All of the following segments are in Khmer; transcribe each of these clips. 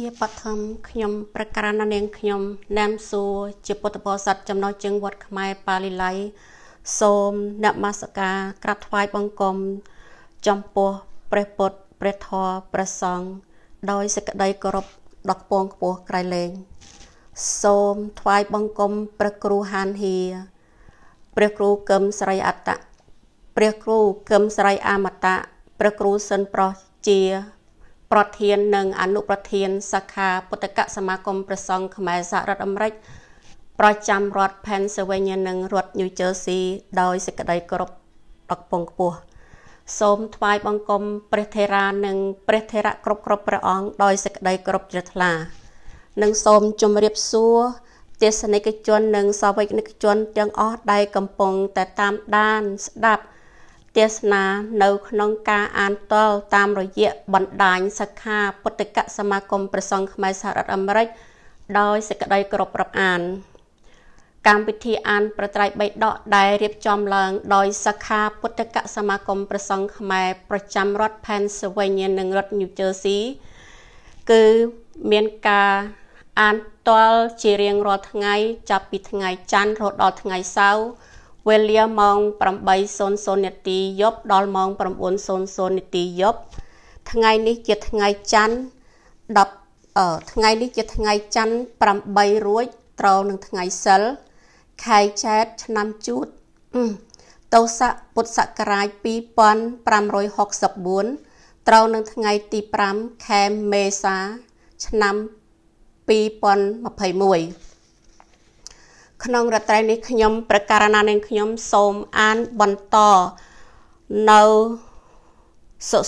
ជាបឋមខ្ញុំប្រកាសនាងខ្ញុំនាមសួរជាពុទ្ធបរិស័ទចំណោះជើងវត្តខ្មែរបាលីឡៃសូមនមស្ការក្រាបថ្វាយបង្គំចំពោះព្រះពុទ្ធព្រះធម៌ព្រះសង្ឃដោយសេចក្តីគោរពដ៏ខ្ពង់ខ្ពស់ក្រៃលែងសូមថ្វាយបង្គំព្រះគ្រូហានហ៊ីព្រះគ្រូកឹមស្រីអត្តព្រះគ្រូកឹមស្រីអមតៈព្រះគ្រូសិនប្រុសជាប្រធាននិងអនុប្រធានសាខាពុទ្ធកសមាគមព្រះសង្ឃខ្មែរសហរដ្ឋអាមេរិកប្រចាំរដ្ឋ Pennsylvania និងរដ្ឋ New Jersey ដោយសេចក្តីគោរពដ៏ពងខ្ពស់សូមថ្វាយបង្គំព្រះថេរានិងព្រះថេរៈគ្រប់គ្រប់ព្រះអង្គដោយសេចក្តីគោរពជ្រះថ្លានិងសូមជម្រាបសួរទេសនិកជននិងសាវកនិកជនទាំងអស់ដែលកំពុងតែតាមដានស្ដាប់ទេសនានៅក្នុងការអានតល់តាមរយៈបណ្ដាញសិក្ខាពុទ្ធកសមាគមប្រសង់ខ្មែរសហរដ្ឋអាមេរិកដោយសេចក្តីគោរពរាប់អានកម្មវិធីអានប្រត្រៃបៃដកដែលរៀបចំឡើង ដោយសិក្ខាពុទ្ធកសមាគមប្រសង់ខ្មែរប្រចាំរដ្ឋ Pennsylvania និងរដ្ឋ New Jersey គឺមានការអានតល់ជារៀងរាល់ថ្ងៃចាប់ពីថ្ងៃច័ន្ទរហូតដល់ថ្ងៃសៅរ៍វេលាម៉ោង8:00នាទីយប់ដល់ម៉ោង9:00នាទីយប់ថ្ងៃនេះជាថ្ងៃច័ន្ទ10ថ្ងៃនេះជាថ្ងៃច័ន្ទ8រួចត្រូវនឹងថ្ងៃសិលខែចែកឆ្នាំជូតតោស័កពុទ្ធសករាជ2564ត្រូវនឹងថ្ងៃទី5ខែមេសា ឆ្នាំ2021ក្នុងរត្រីនេះខ្ញុំប្រកាសណានឹងខ្ញុំ សូមអានបន្តនៅសុ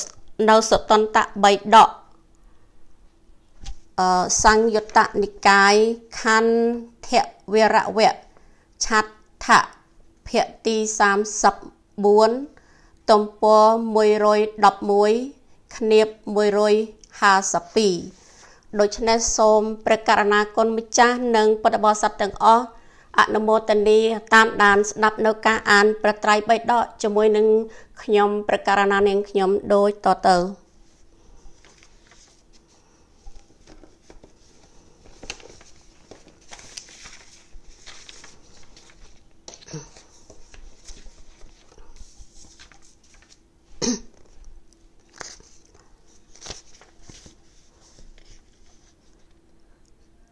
នៅសតន្តៈ3ដកអសង្យុត្តនិកាយខណ្ឌវរវៈឆាត់ថៈភៈទី34ទំព័រ111គ្នាប152ដូច្នេះសូមព្រះករណាគុណម្ចាស់និងពុទ្ធបរិស័ទទាំងអស់អនុមោទនីតាមដានស្ដាប់នៅការអានប្រត្រៃបៃដកជាមួយនឹងខ្ញុំប្រការណានាងខ្ញុំដូចតទៅ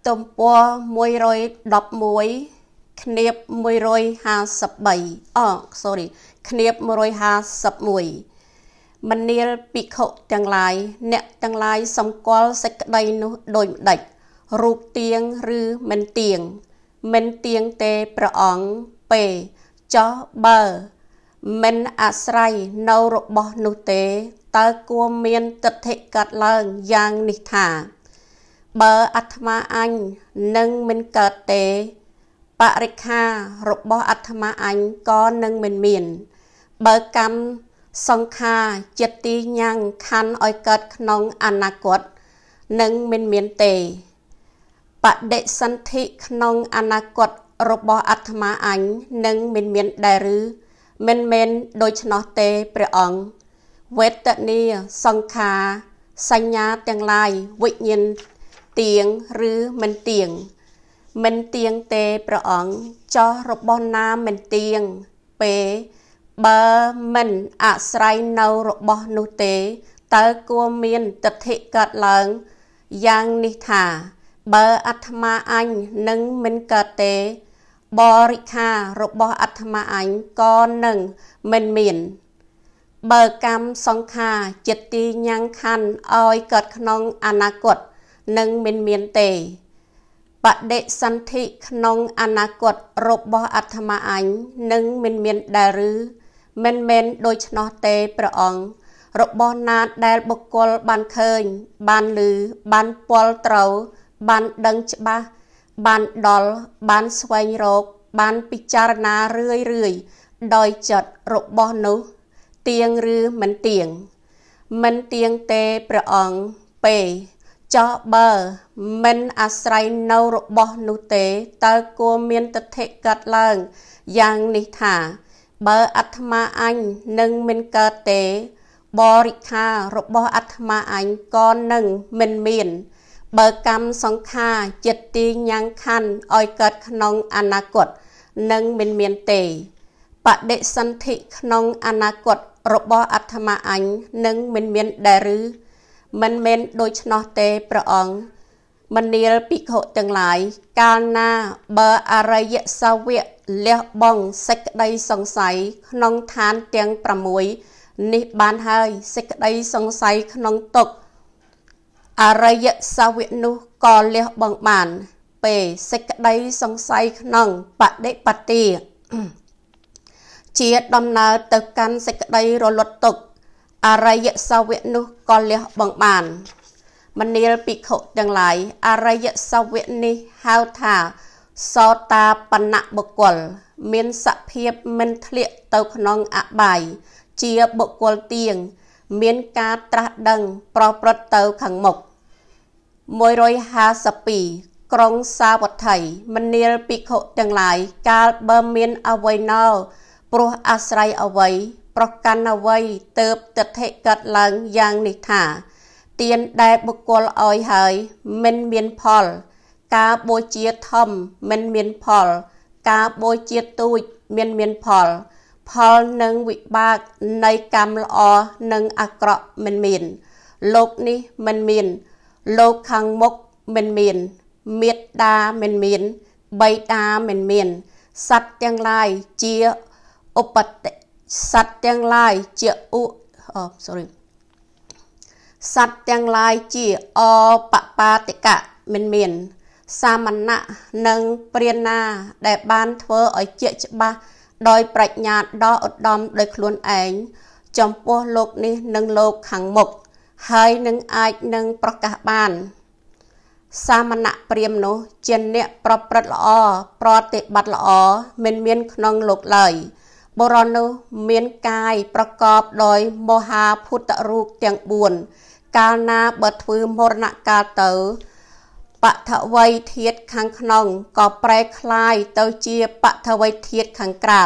ទំព័រ111ធ្នាប153អ sorry ធ្នាប151មនាលភិក្ខុទាំងឡាយ អ្នកទាំងឡាយសម្គាល់សេចក្តីនោះដូចម្ដេចរូបទៀងឬមិនទៀងមិនទៀងទេព្រះអង្គពេចោះបើ មិនអាស្រ័យនៅរបស់នោះទេតើគួរមាន ទិដ្ឋិកើតឡើងយ៉ាងនេះថា បើអាត្មាអញនឹងមិនកើតទេបរិក្ខារបស់អាត្មាអញក៏នឹងមិនមាន បើកម្មសង្ខាចិត្តទីញ៉ាំងខណ្ឌឲ្យកើតក្នុងអនាគតនឹងមិនមានទេបដិសន្ធិក្នុងអនាគតរបស់អាត្មាអញនឹងមិនមានដែរឬមិនមែនដូច្នោះទេព្រះអង្គវេទនាសង្ខាសញ្ញាទាំងឡាយវិញ្ញាណទៀងឬមិនទៀងមិនទៀងទេព្រះអង្គចោះរបស់ណាមិនទៀងពេបើមិនអាស្រ័យនៅរបស់នោះទេតើគួរមានទិដ្ឋិកើតឡើងយ៉ាងនេះថា បើអាត្មាអញនឹងមិនកើតទេ បរិខារបស់អាត្មាអញក៏នឹងមិនមាន បើកម្មសង្ខារចិត្តទីញ៉ាំងខណ្ឌឲ្យកើតក្នុងអនាគតនឹងមិនមានទេបដិសន្ធិក្នុងអនាគតរបស់អាត្មាអញនឹងមិនមានដែរឬមិនមែនដូច្នោះទេព្រះអង្គរបស់ណាដែលបុគ្គលបានឃើញ បានឮបានពលត្រូវបានដឹងច្បាស់បានដល់បានស្វែងរកបានពិចារណារឿយរឿយដោយចិត្តរបស់នោះទៀងឬមិនទៀងមិនទៀងទេព្រះអង្គពេលចោះបើមិនអាស្រ័យនៅរបស់នោះទេតើគួរមានទិដ្ឋិកើតឡើងយ៉ាងនេះថា បើអាត្មាអញនឹងមិនកើតទេ បរិខារបស់អាត្មាអញក៏នឹងមិនមាន បើកម្មសង្ខារចិត្តទីញ៉ាំងខណ្ឌឲ្យកើតក្នុងអនាគតនឹងមិនមានទេបដិសន្ធិក្នុងអនាគតរបស់អាត្មាអញនឹងមិនមានដែរឬមិនមែនដូច្នោះទេព្រះអង្គមនាលភិក្ខុទាំងឡាយ កាលណាបើអរិយសាវកលះបង់សេចក្តីសង្ស័យក្នុងឋានទាំង6នេះបានហើយសេចក្តីសង្ស័យក្នុងទុក្ខអរិយសាវកនោះក៏លះបង់បាន ពេលសេចក្តីសង្ស័យក្នុងបដិបត្តិជាដំណើរទៅកាន់សេចក្តីរលត់ទុក្ខអរិយសាវកនោះក៏លះបង់បានមនាលភិក្ខុទាំងឡាយអរិយសាវកនេះហៅថាសោតាបណបុគ្គលមានសភាពមិនធ្លាក់ទៅក្នុងអបាយជាបុគ្គលទៀងមានការត្រាស់ដឹងប្រព្រឹត្តទៅខាងមុខ152ក្រុងសាវត្ថីមនាលភិក្ខុទាំងឡាយកាលបើមានអវ័យណោព្រោះអាស្រ័យអវ័យប្រកាន់អវ័យទៅបទិដ្ឋិកើតឡើងយ៉ាងនេះថាទៀនដែលបុគ្គលឲ្យហើយមិនមានផល ការបូជាធំមិនមានផល ការបូជាទូចមានមានផល ផលនិងវិបាកនៃកម្មល្អនិងអាក្រក់មិនមាន លោកនេះមិនមាន លោកខាងមុខមិនមានមេត្តាមិនមានបៃតាមិនមានសត្វទាំងឡាយជាឧបតិសត្វទាំងឡាយជាឧអូ sorry សត្វទាំងឡាយជាអបបាទិកៈមិនមាន សាមណៈនិងព្រាណាដែលបានធ្វើឲ្យជាច្បាស់ដោយ ប្រាជ្ញាដ៏ឧត្តមដោយខ្លួនឯងចំពោះលោកនេះនិងលោកខាងមុខហើយនឹងអាចនឹងប្រកាសបាន សាមណៈព្រាមនោះ ជាអ្នកប្រព្រឹត្តល្អប្រតិបត្តិល្អមិនមានក្នុង លោកឡើយបុរសនោះមានកាយប្រកបដោយមហាភូតរូបទាំង4កាលណាបើធ្វើមរណកាលទៅ បថវ័យធាតខាងក្នុងក៏ប្រែคลายទៅជាបថវ័យធាតខាងក្រៅ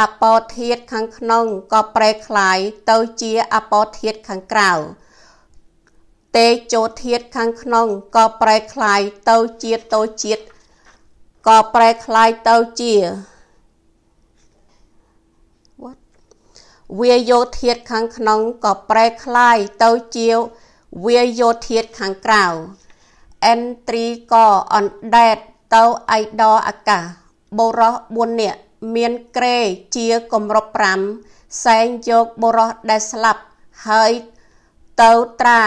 អបោធាតខាងក្នុងក៏ប្រែคลายទៅជាអបោធាតខាងក្រៅតេជោធាតខាងក្នុងក៏ប្រែคลายទៅជាតោជាតិក៏ប្រែคลายទៅជាវាយោធាតខាងក្នុងក៏ប្រែคล้ายទៅជាវាយោធាតខាងក្រៅ N3 ក៏អណ្ដែតទៅអៃដរអាកាសបរោះ4នាក់មានក្រេជាកម្រប់5សែងយកបរោះដែលស្លាប់ហើយទៅត្រា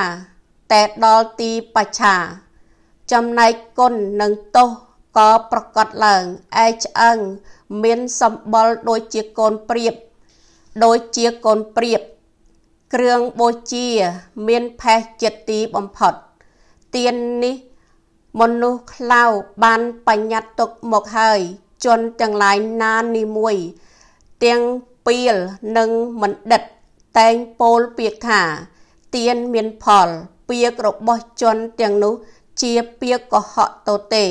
តែដល់ទីបច្ឆាចំណែកគុណនិងទោសក៏ប្រកាសឡើងឯឆ្អឹងមានសម្បល់ដូចជាកូនព្រៀបដូចជាកូនព្រៀបគ្រឿងបូជាមានផេះចិត្តទីបំផុតទៀននេះមនុស្សខ្លៅបានបញ្ញត្តិទុកមកហើយ ជន់ទាំងឡាយណាននេះមួយទាំងពីលនិងមិនឌិតតែងពោលពាក្យថាទៀនមានផលពាក្យរបស់ជន់ទាំងនោះជាពាក្យកុហកតទេ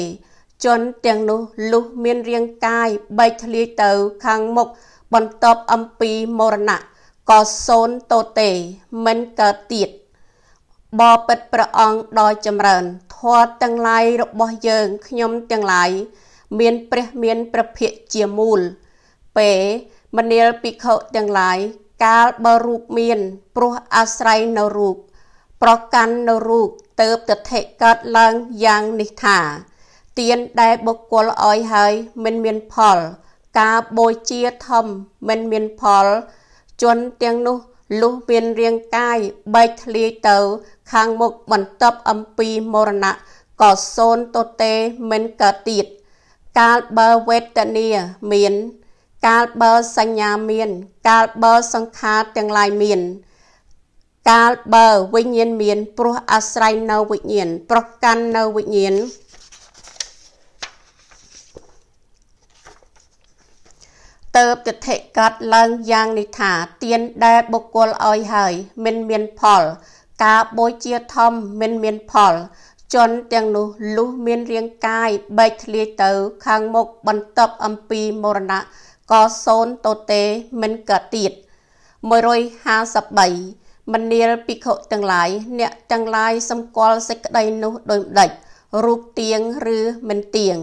ជនទាំងនោះលុះមានរាងកាយបែកធ្លាយទៅខាងមុខបន្ទាប់អំពីមរណៈក៏សូនតូទេមិនកើតទៀតបបិទ្ធព្រះអង្គដ៏ចម្រើនធម៌ទាំងឡាយរបស់យើងខ្ញុំទាំងឡាយមានព្រះមានព្រះភិក្ខជាមូលពេមនាលភិក្ខុទាំងឡាយកាលបើរូបមានព្រោះអាស្រ័យនៅរូបប្រកាន់នៅរូបទៅបទិកើតឡើងយ៉ាងនេះថាទៀនដែលបុគ្គលឲ្យហើយមិនមានផលការបូជាធំមិនមានផលជនទាំងនោះលុះមានរាងកាយបែកធ្លាយទៅ ខាងមុខបន្ទាប់អំពីមរណៈក៏សូនទៅទេមិនកើតទៀតកាលបើវេទនាមានកាលបើសញ្ញាមានកាលបើសង្ខារទាំងឡាយមានកាលបើវិញ្ញាណមានព្រោះអាស្រ័យនៅវិញ្ញាណប្រកាន់នៅវិញ្ញាណទៅគិធិកាត់ឡើងយ៉ាងនេះថាទៀនដែលបុគ្គលឲ្យហើយមិនមានផល ការបូជាធម្មមិនមានផល ជនទាំងនោះលុះមានរាងកាយបែកធ្លាយទៅខាងមុខបន្ទាប់អំពីមរណៈក៏សូនតទេមិនកើតទៀត153មនាលភិក្ខុទាំងឡាយអ្នកទាំងឡាយសម្គាល់សេចក្តីនោះដោយម្ដេចរូបទៀងឬមិនទៀង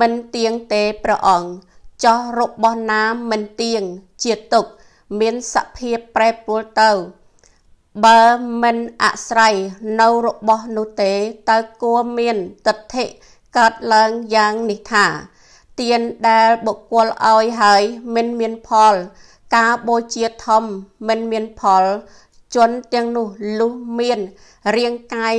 មិនទៀងទេព្រះអង្គចោះរបស់ណាមិនទៀងជាទុក មានសភាពប្រែប្រួលទៅ បើមិនអាស្រ័យនៅរបស់នោះទេតើគួរមានទិដ្ឋិកើតឡើងយ៉ាងនេះថាទៀនដែលបុគ្គលឲ្យហើយមិនមានផល ការបូជាធំមិនមានផល ជនទាំងនោះលុះមានរាងកាយ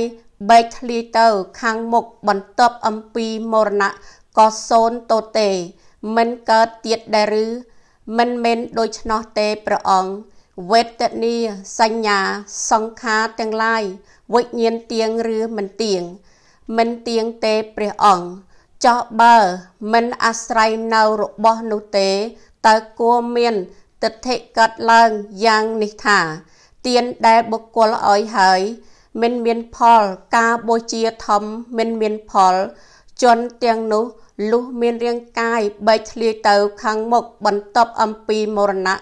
បែកធ្លាយទៅខាងមុខបន្ទាប់អំពីមរណៈក៏សូន្យទៅទេមិនកើតទៀតដែរឬមិនមែនដូច្នោះទេព្រះអង្គវេទនាសញ្ញាសង្ខារទាំងឡាយវិញ្ញាណទៀងឬមិនទៀងមិនទៀងទេព្រះអង្គចោះបើមិនអាស្រ័យនៅរបស់នោះទេតើគួរមានទិដ្ឋិកាត់ឡើងយ៉ាងនេះថាទៀនដែលបុគ្គលឲ្យហើយមិនមានផលការបូជាធំមិនមានផលជនទាំងនោះលុះមានរាងកាយបែកធ្លាយទៅខាងមុខបន្ទាប់អំពីមរណៈ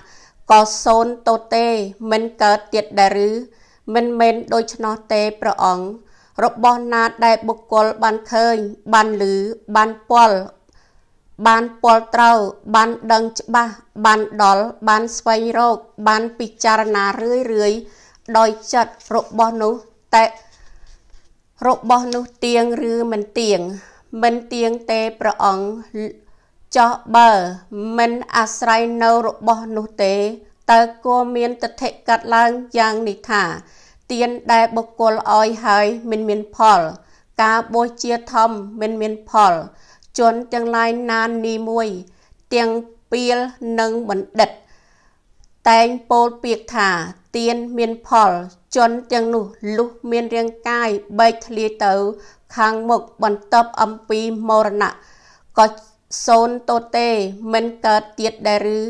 ក៏សូនទៅទេមិនកើតទៀតដែរឬមិនមែនដូច្នោះទេព្រះអង្គរបស់ណាដែលបុគ្គលបានឃើញ បានឮបានពលបានពលត្រូវបានដឹងច្បាស់បានដល់ បានស្វែងរកបានពិចារណារឿយរឿយដោយចិត្តរបស់នោះតែរបស់នោះទៀងឬមិនទៀងមិនទៀងទេព្រះអង្គចោះបើមិនអាស្រ័យនៅរបស់នោះទេតើគួរមានទិដ្ឋិកាត់ឡើងយ៉ាងនេះថាទៀនដែលបុគ្គលឲ្យហើយមិនមានផល ការបូជាធំមិនមានផល ជនទាំងឡាយណាននីមួយទាំងពីលនិងបណ្ឌិត តែងពោលពាក្យថាទៀនមានផល ជនទាំងនោះលុះមានរាងកាយបែកធ្លាយទៅខាងមុខបន្ទាប់អំពីមរណៈក៏សូនតូទេមិនកើតទៀតដែរឬ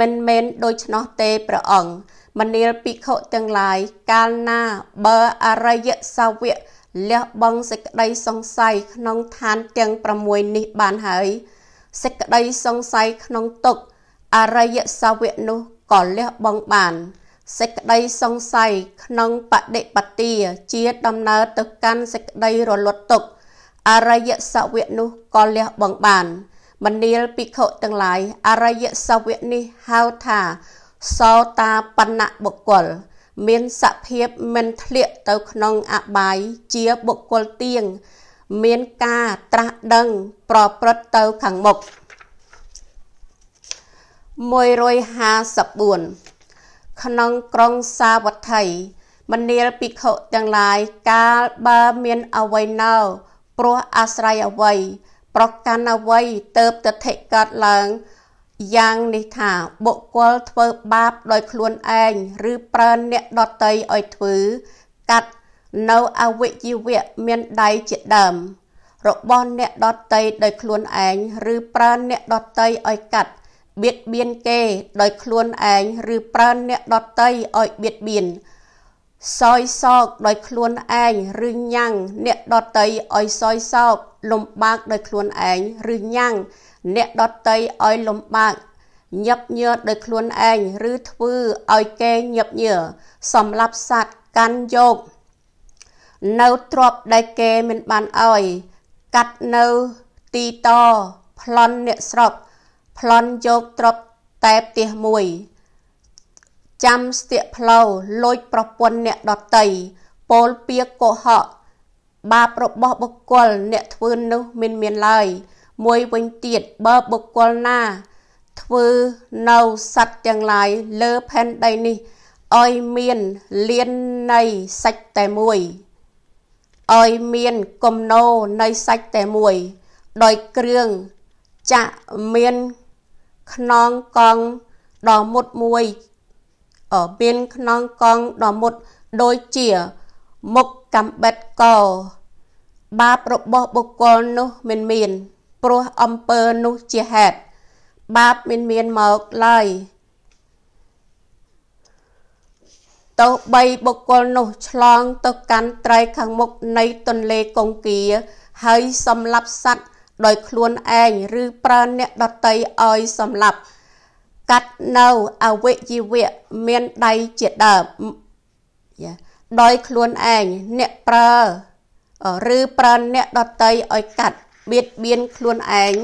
មិនមែនដូច្នោះទេព្រះអង្គមនាលភិក្ខុទាំងឡាយកាលណាបើអរិយសាវកលះបង់សេចក្តីសង្ស័យក្នុងឋានទាំង6នេះបានហើយសេចក្តីសង្ស័យក្នុងទុកអរិយសាវកនោះក៏លះបង់បានសេចក្តីសង្ស័យក្នុងបដិបទាជាដំណើរទៅកាន់សេចក្តីរលត់ទុក្ខអរិយសវៈនោះក៏លះបង់បានមនាលភិក្ខុទាំងឡាយអរិយសវៈនេះហៅថាសោតាបណៈបុគ្គល មានសភាពមិនធ្លាក់ទៅក្នុងអបាយជាបុគ្គលទៀងមានការត្រាស់ដឹងប្រព្រឹត្តទៅខាងមុខ154ក្នុងក្រុងសាវត្ថីមនាលភិក្ខុទាំងឡាយកាលបើមានអវ័យនៅព្រោះអាស្រ័យអវ័យប្រកាន់អវ័យទៅបតិថិកើតឡើង យ៉ាងនេះថាបុគ្គលធ្វើបាបដោយខ្លួនឯងឬប្រើអ្នកដតីឲ្យធ្វើកាត់នៅអវិជ្ជាវៈមានដៃជាដើមរបស់អ្នកដតីដោយខ្លួនឯងឬប្រើអ្នកដតីឲ្យកាត់បៀតបៀនគេដោយខ្លួនឯងឬប្រើអ្នកដតីឲ្យបៀតបៀនសយសោកដោយខ្លួនឯងឬញ៉ាំងអ្នកដតីឲ្យសយសោកលំបាកដោយខ្លួនឯងឬញ៉ាំងអ្នកដតីឲ្យលំបាកញាប់ញ័រដោយខ្លួនឯងឬធ្វើឲ្យគេញាប់ញ័រសម្រាប់សัตว์កាន់យកនៅទ្របដែលគេមិនបានឲ្យកាត់នៅទីតប្លន់អ្នកស្រុកប្លន់យកទ្រពតែផ្ទះមួយចាំស្ទាក់ផ្លូវលួចប្រពន្ធអ្នកដតីពោលពៀកកុហកបាបរបស់បុគ្គលអ្នកធ្វើនោះមិនមានឡើយមួយវិញទៀតបើបុគ្គលណាធ្វើនៅសត្វទាំងឡាយលើផែនដីនេះឲ្យមានលៀននៃសាច់តែមួយឲ្យមានគំនោនៃសាច់តែមួយដោយគ្រឿងចាក់មានខ្នងកង់ដ៏មុតមួយមានខ្នងកង់ដ៏មុតដូចជា មុខកំបិតកបាបរបស់បុគ្គលនោះមិនមានព្រោះអំពើនោះជាហេតុបាបមិនមានមកឡើយទោះបីបុគ្គលនោះឆ្លង ទៅកាន់ត្រៃខាងមុខនៃទន្លេកុងគាហើយសម្លាប់សត្វដោយខ្លួនឯងឬប្រើអ្នកដតីឲ្យសម្លាប់ កាត់នៅអវយវៈមានដៃជាដើមដោយខ្លួនឯងអ្នកប្រើ ឬប្រើអ្នកដតីឲ្យកាត់បៀតបៀនខ្លួនឯង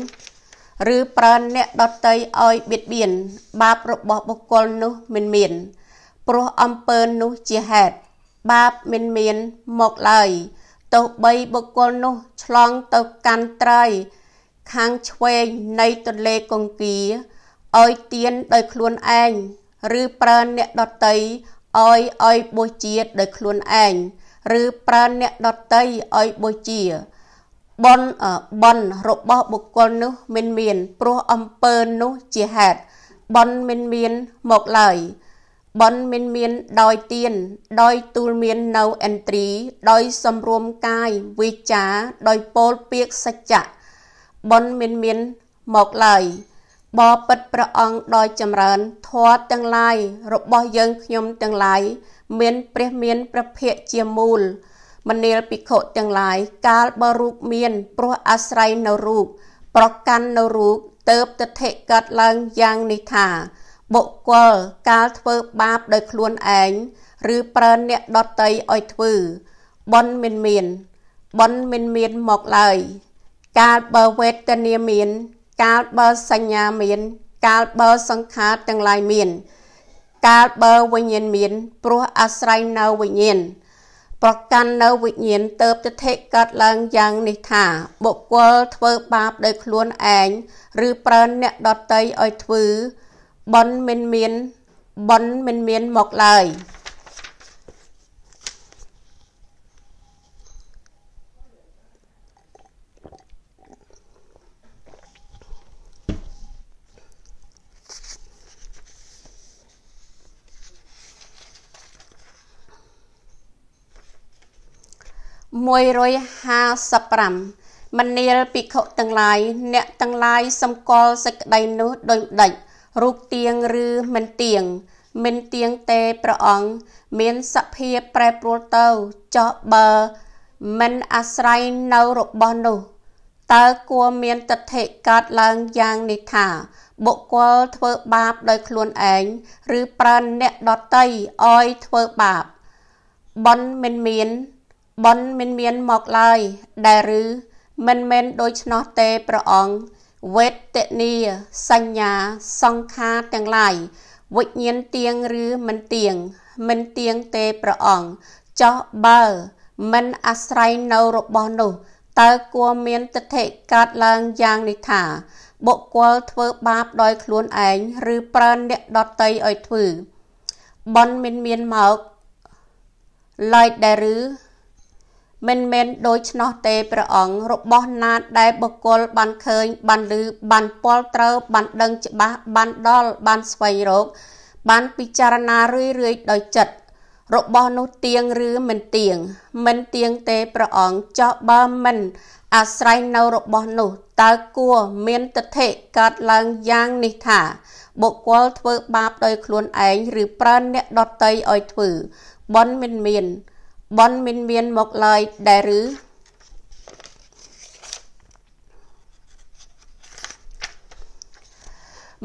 ឬប្រើអ្នកដតីឲ្យបៀតបៀនបាបរបស់បុគ្គលនោះមិនមានព្រោះអំពើនោះជាហេតុបាបមិនមានមកឡើយទោះបីបុគ្គលនោះឆ្លងទៅកាន់ត្រៃខាងឆ្វេងនៃទន្លេកង្គាឲ្យទៀនដោយខ្លួនឯងឬប្រើអ្នកដតីឲ្យឲ្យបុជាដោយខ្លួនឯងឬប្រើអ្នកដតីឲ្យបុជា បនបនរបស់បុគ្គលនោះមិនមានព្រោះអំពើនោះជាហេតុបនមិនមានមកឡើយបនមិនមានដោយទៀនដោយទូលមាននៅឥន្ទ្រី ដោយសម្រួមកាយវិចាដោយពោលពាកសច្ចៈបនមិនមានមកឡើយបបិទ្ធព្រះអង្គដោយចម្រើនធម៌ទាំងឡាយរបស់យើងខ្ញុំទាំងឡាយមាន ព្រះមានព្រះភិក្ខជាមូលមនាលភិក្ខុទាំងឡាយកាលបរូបមានព្រោះអាស្រ័យនៅរូប ប្រកាន់នៅរូបតើបតថេកើតឡើងយ៉ាងនេះថាបុគ្គលកាលធ្វើបាបដោយខ្លួនឯងឬប្រើអ្នកដតីឲ្យធ្វើបនមិនមានបនមិនមានមកឡើយកាលបើវេទនាមាន កាលបើសញ្ញាមានកាលបើសង្ខារទាំងឡាយមានកាលបើវិញ្ញាណមានព្រោះអាស្រ័យនៅវិញ្ញាណប្រកាន់នៅវិញ្ញាណទៅទិដ្ឋិកើតឡើងយ៉ាងនេះថាបុគ្គលធ្វើបាបដោយខ្លួនឯងឬប្រើអ្នកដតីឲ្យធ្វើប៉ុនមិនមានប៉ុនមិនមានមកឡើយ155មនាលភិក្ខុទាំងឡាយអ្នកទាំងឡាយសម្គាល់សេចក្តីនោះដោយដេចរូបទៀងឬមិនទៀងមិនទៀងទេព្រះអង្គមានសភាពប្រែប្រួលទៅចោះបើមិនអាស្រ័យនៅរបស់នោះតើគួរមានទិដ្ឋិកើតឡើងយ៉ាងនេះថាបុគ្គលធ្វើបាបដោយខ្លួនឯងឬប្រើអ្នកដតីឲ្យធ្វើបាបបនមិនមានបនមិនមានមកឡើយដែលឬមិនមែនដូច្នោះទេព្រះអង្គវេទនាសញ្ញាសង្ខារទាំងឡាយវិញ្ញាណទៀងឬមិនទៀងមិនទៀងទេប្រអង ចោះបើមិនអាស្រ័យនៅរបស់នោះតើគួរមានទិដ្ឋិកើតឡើងយ៉ាងនេះថា បុគ្គលធ្វើបាបដោយខ្លួនឯងឬប្រើអ្នកដតីឲ្យធ្វើបនមិនមានមកឡើយដែរឬមិនមែនដូច្នោះទេព្រះអង្គរបស់ណាតដែលបុគ្គលបានឃើញបានឮបានពលត្រូវ បានដឹងច្បាស់បានដល់បានស្វែងរកបានពិចារណារឿយរឿយដោយចិត្តរបស់នោះទៀងឬមិនទៀងមិនទៀងទេព្រះអង្គចោះបើមិន អាស្រ័យនៅរបស់នោះ តើគួរមានទិដ្ឋិកើតឡើងយ៉ាងនេះថាបុគ្គលធ្វើបាបដោយខ្លួនឯងឬប្រើអ្នកដតីឲ្យធ្វើបនមិនមានមានបនមិនមានមកឡើយដែរឬ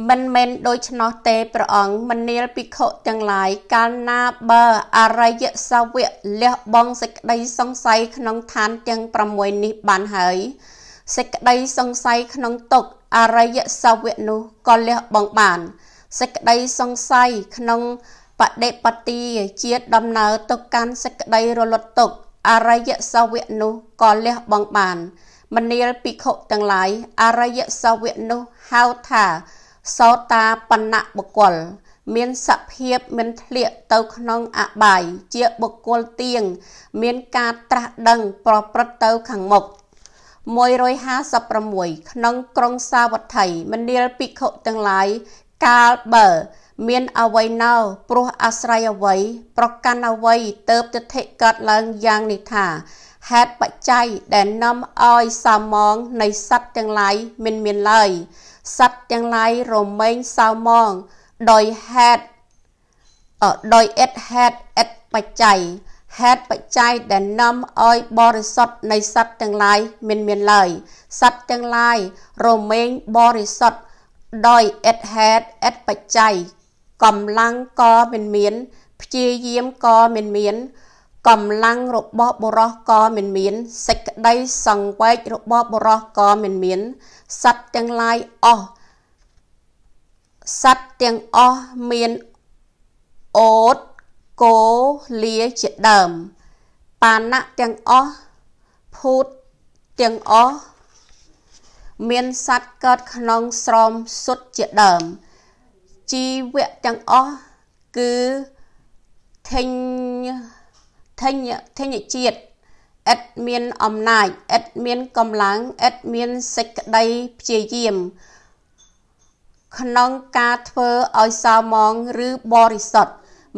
មិនមែនដូច្នោះទេព្រះអង្គមនាលភិក្ខុទាំងឡាយ កាលណាបើអរិយសាវកលះបង់សេចក្តីសង្ស័យក្នុងឋានទាំង6នេះបានហើយសេចក្តីសង្ស័យក្នុងទុក្ខអរិយសាវកនោះក៏លះបង់បានសេចក្តីសង្ស័យក្នុងបដិបទាជាដំណើរទៅកាន់សេចក្តីរលត់ទុកអរិយសវៈនោះក៏លះបង់បាន មនាលភិក្ខុទាំងឡាយអរិយសវៈនោះហៅថាសោតាបណ្ណបុគ្គលមានសភាពមិនធ្លាក់ទៅក្នុងអបាយជាបុគ្គលទៀងមានការត្រាស់ដឹងប្រព្រឹត្តទៅខាងមុខ156ក្នុងក្រុងសាវត្ថី មនាលភិក្ខុទាំងឡាយកាលបើមានអវ័យនៅព្រោះអាស្រ័យអវ័យប្រកាន់អវ័យទៅទិដ្ឋិកើតឡើងយ៉ាងនេះថាហេតុបច្ច័យដែលនាំឲ្យសាមងនៃសត្វទាំងឡាយមិនមានឡើយសត្វទាំងឡាយរមែងសាមងដោយហេតុដោយអិតហេតុអិតបច្ច័យហេតុបច្ច័យដែលនាំឲ្យបរិសុទ្ធនៃសត្វទាំងឡាយមិនមានឡើយ សត្វទាំងឡាយរមែងបរិសុទ្ធដោយអិតហេតុអិតបច្ច័យកម្លាំងក៏មិនមានព្យាយាមក៏មិនមានកម្លាំងរបស់បុរសក៏មិនមានសេចក្តីសង្វេគរបស់បុរសក៏មិនមានសត្វទាំងឡាយអស់សត្វទាំងអស់មានអូតគោលាជាដើមបាណៈទាំងអស់ភូតទាំងអស់មានសត្វកើតក្នុងស្រោមសុទ្ធជាដើមជីវៈទាំងអស់គឺធិញធិញធិញជាតិឥតមានអំណាចឥតមានកម្លាំងឥតមានសេចក្តីព្យាយាម ក្នុងការធ្វើឲ្យសៅមងឬបរិសុទ្ធ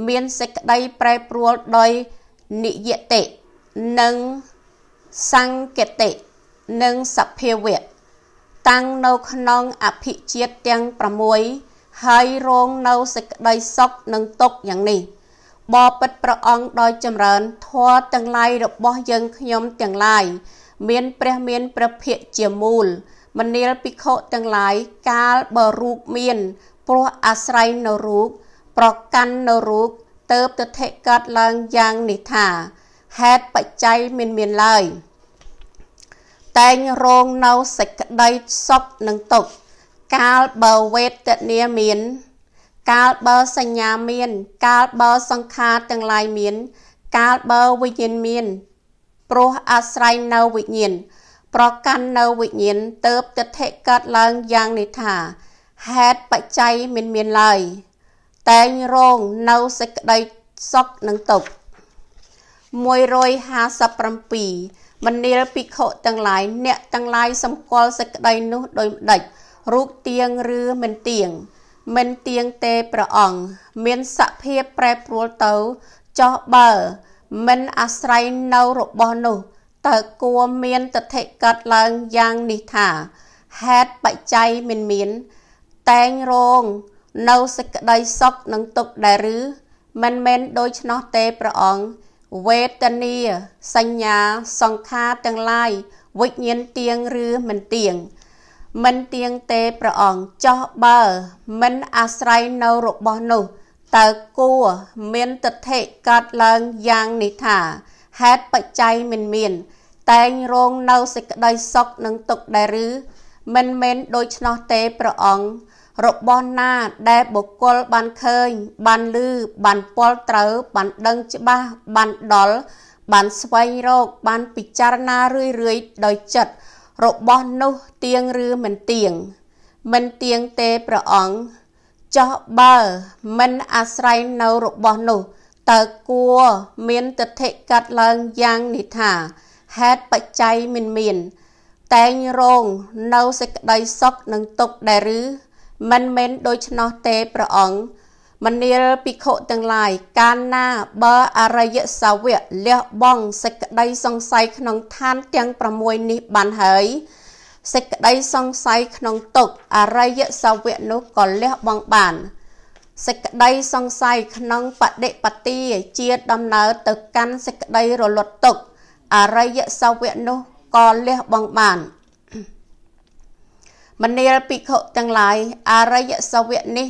មានសេចក្តីប្រែប្រួលដោយនិយតិនិងសង្កតិនិងសភាវៈតាំងនៅក្នុងអភិជាតិទាំង6ហើយរងនៅសេចក្តីសុខនិងទុក្ខយ៉ាងនេះ បបិទ្ធព្រះអង្គដោយចម្រើនធម៌ទាំងឡាយរបស់យើងខ្ញុំទាំងឡាយមាន ព្រះមានព្រះភិក្ខជាមូលមនាលភិក្ខុទាំងឡាយកាលបើរូបមានព្រោះអាស្រ័យនៅរូបប្រកាន់នៅរូបទៅបទិកើតឡើងយ៉ាងនេះថាហេតុបច្ច័យមានមានឡើយតែងរងនៅសេចក្តីសុខនិងទុក្ខកាលបើវេទនាមានកាលបើសញ្ញាមានកាលបើសង្ខារទាំងឡាយមាន កាលបើវិញ្ញាណមានព្រោះអាស្រ័យនៅវិញ្ញាណប្រកាន់នៅវិញ្ញាណតើបទិដ្ឋិកើតឡើងយ៉ាងនេះថាហេតុបច្ច័យមិនមានឡើយតែងរងនៅសេចក្តីសុខនិងទុក្ខ157មនាលភិក្ខុទាំងឡាយអ្នកទាំងឡាយសម្គាល់សេចក្តីនោះដោយម្ដេចរូបទៀងឬមិនទៀងមិនទៀងទេព្រះអង្គមានសភាពប្រែប្រួលទៅចោះបើ មិនអាស្រ័យនៅរបស់នោះតើគួរមានតថេកតឡើងយ៉ាងនេះថាហេតុបច្ច័យមិនមាន តែងរងនៅសេចក្តីសុខនិងទុក្ខដែរឬមិនមែនដូច្នោះទេព្រះអង្គវេទនាសញ្ញាសង្ខារទាំងឡាយវិញ្ញាណទៀងឬមិនទៀងមិនទៀងទេព្រះអង្គចោះបើ មិនអាស្រ័យនៅរបស់នោះតើគួរមានទិដ្ឋិកើតឡើងយ៉ាងនេះថាហេតុបច្ច័យមិនមានតែងរងនៅសេចក្តីសុខនិងទុក្ខដែរឬមិនមែនដូច្នោះទេព្រះអង្គរបស់ណាដែលបុគ្គលបានឃើញបានឮបានពលត្រូវបានដឹងច្បាស់បានដល់បានស្វែងរកបានពិចារណារឿយរឿយដោយចិត្តរបស់នោះទៀងឬមិនទៀងមិនទៀងទេព្រះអង្គចោះបើមិនអាស្រ័យនៅរបស់នោះតើគួរមានទិដ្ឋិកាត់ឡើងយ៉ាងនេះថាហេតុបច្ច័យមិនមាន តែងរងនៅសេចក្តីសុខនិងទុក្ខដែរឬមិនមែនដូច្នោះទេព្រះអង្គមនាលភិក្ខុទាំងឡាយ កាលណាបើអរិយសាវកលះបង់សេចក្តីសង្ស័យក្នុងឋានទាំង6នេះបានហើយសេចក្តីសង្ស័យក្នុងទុកអរិយសាវកនោះក៏លះបង់បានសេចក្តីសង្ស័យក្នុងបដិបទាជាដំណើរទៅកាន់សេចក្តីរលត់ទុកអរិយសាវកនោះក៏លះបង់បាន មនាលភិក្ខុទាំងឡាយអរិយសាវកនេះ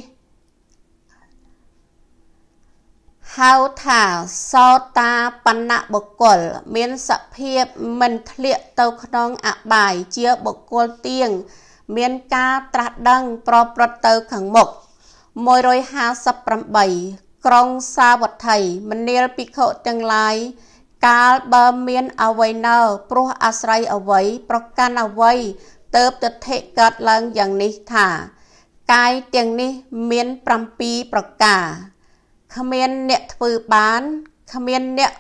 ហៅថាសោតាបណ្ណបុគ្គលមានសភាពមិនធ្លាក់ទៅក្នុងអបាយជាបុគ្គលទៀងមានការត្រាស់ដឹង ប្រព្រឹត្តទៅខាងមុខ158ក្រុងសាវត្ថីមនាលភិក្ខុទាំងឡាយ កាលបើមានអវ័យនៅ ព្រោះអាស្រ័យអវ័យប្រកាន់អវ័យទៅទិដ្ឋិកើតឡើងយ៉ាងនេះថា កាយទាំងនេះមាន7ប្រការគ្មានអ្នកធ្វើបានគ្មានអ្នក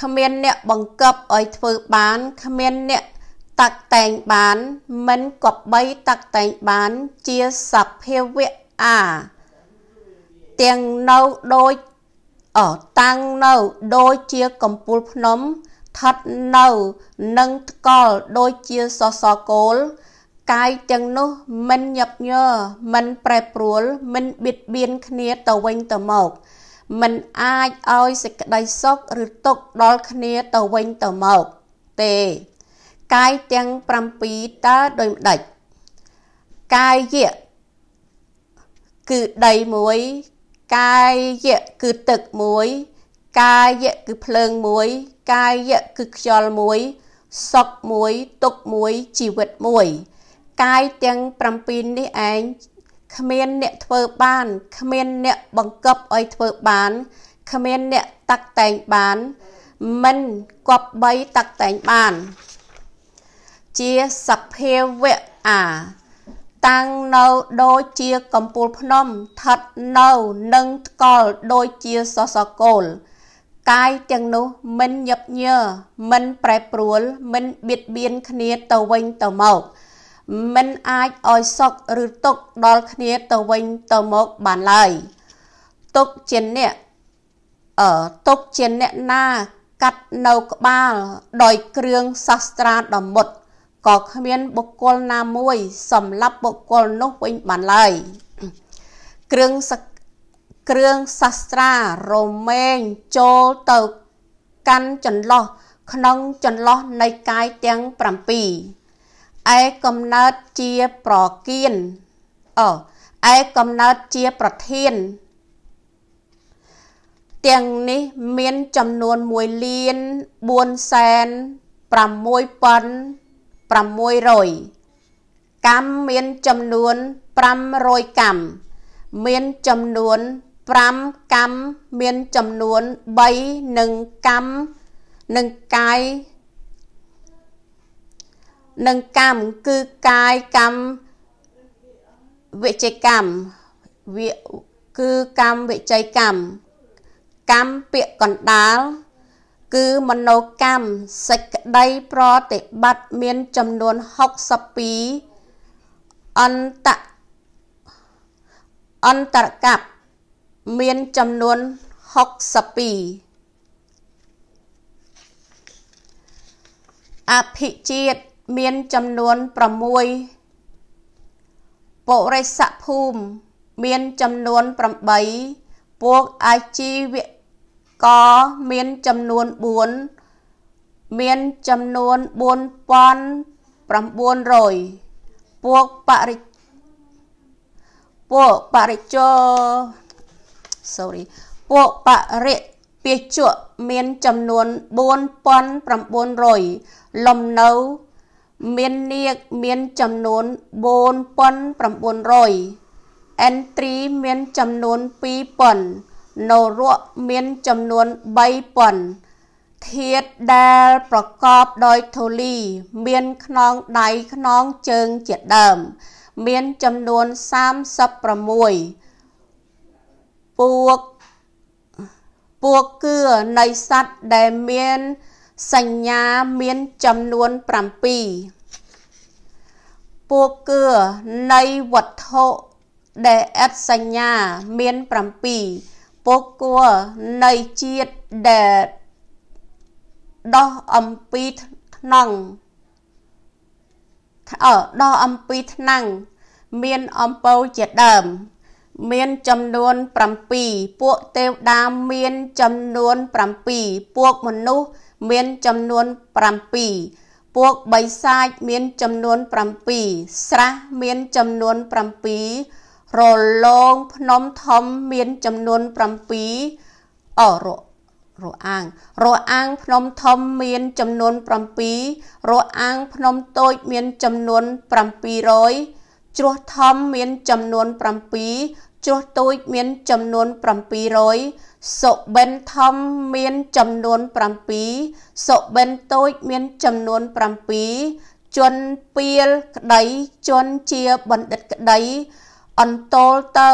គ្មានអ្នកបង្កប់ឲ្យធ្វើបានគ្មានអ្នកតាក់តែងបាន មិនគប្បីតាក់តែងបានជាសភាវៈអាទាំងនៅដូចអតាំងនៅដូចជាកំពូលភ្នំឋិតនៅនឹងថ្កល់ដូចជាសសរគោលកាយទាំងនោះមិនញឹកញរមិនប្រែប្រួលមិនបៀតបៀនគ្នាទៅវិញទៅមកមិនអាចឲ្យសេចក្តីសុខឬទុក្ខដល់គ្នាទៅវិញទៅមកទេកាយទាំង7តើដោយម្ដេចកាយយៈគឺដីមួយ កាយយៈគឺទឹកមួយកាយៈគឺភ្លើងមួយ កាយៈគឺខ្យល់មួយសុខមួយទុក្ខមួយជីវិតមួយកាយទាំង7នេះឯងគ្មាន អ្នកធ្វើបានគ្មានអ្នកបង្កប់ឲ្យធ្វើបានគ្មានអ្នកតាក់តែងបាន មិនគប់បីតាក់តែងបាន ជាសភាវៈអា តាំងនៅដូចជាកំពូលភ្នំថិតនៅនឹងថ្កល់ដូចជាសសកូល កាយទាំងនោះមិនញឹកញើ មិនប្រែប្រួលមិនបៀតបៀនគ្នាទៅវិញទៅមកមិនអាចឲ្យសុខឬទុក្ខដល់គ្នាទៅវិញទៅមកបានឡើយទុក្ខជាអ្នកអឺទុក្ខជាអ្នកណាកាត់នៅក្បាលដោយគ្រឿងសាស្ត្រាដ៏មុតក៏គ្មានបុគ្គលណាមួយសម្រាប់បុគ្គលនោះវិញបានឡើយគ្រឿងគ្រឿងសាស្ត្រារមែងចូលទៅកាន់ចន្លោះ ក្នុងចន្លោះនៃកាយទាំង7ឯកំណើតជាប្រគៀនអូឯកំណើតជាប្រធានទាំងនេះមានចំនួន1លាន4សែន6,600កម្មមានចំនួន500កម្មមានចំនួន5កម្មមានចំនួន3និងកម្មនិងកាយនិងកម្មគឺកាយកម្មវិជ័យកម្មវាគឺកម្មវិជ័យកម្មកម្មពាក្យកណ្ដាលគឺមโนកម្មសេចក្តីប្រតិបត្តិមានចំនួន62អន្តអន្តរកបមានចំនួន62អភិជាតិមានចំនួន6បុរិសភូមិមានចំនួន8ពួកអាជីវកមានចំនួន4មានចំនួន4900ពួកបរិពួកបរិជោ sorry ពួកបរិពាជក់មានចំនួន4900លំនៅមាននាគមានចំនួន4900អេនត្រីមានចំនួន2000នរៈមានចំនួន3000ធាតដែលប្រកបដោយធូលី មានខ្នងដៃខ្នងជើងជាដើម មានចំនួន36ពួកពួកគឺនៃសัตว์ដែលមានសញ្ញាមានចំនួន7ពួកគឿនៃវត្ថុដែលអត្តសញ្ញា មាន7ពួកគួរនៃជាតិដែលដោះអំពីថ្នងអឺដោះអំពីថ្នាំងមានអំពៅជាដើម មានចំនួន7ពួកទេវតាមានចំនួន7ពួកមនុស្សមានចំនួន7ពួកបិសាចមានចំនួន7ស្រះមានចំនួន7រលោងភ្នំធំមានចំនួន7អររអាងរអាងភ្នំធំមានចំនួន7រអាងភ្នំតូចមាន ចំនួន700ជ្រោះធំមានចំនួន7ជ្រោះតូចមានចំនួន700សុបិនធំមានចំនួន7សុបិនតូចមាន ចំនួន7ជនពីលក្តីជនជាបណ្ឌិតក្តីអន្ទលទៅ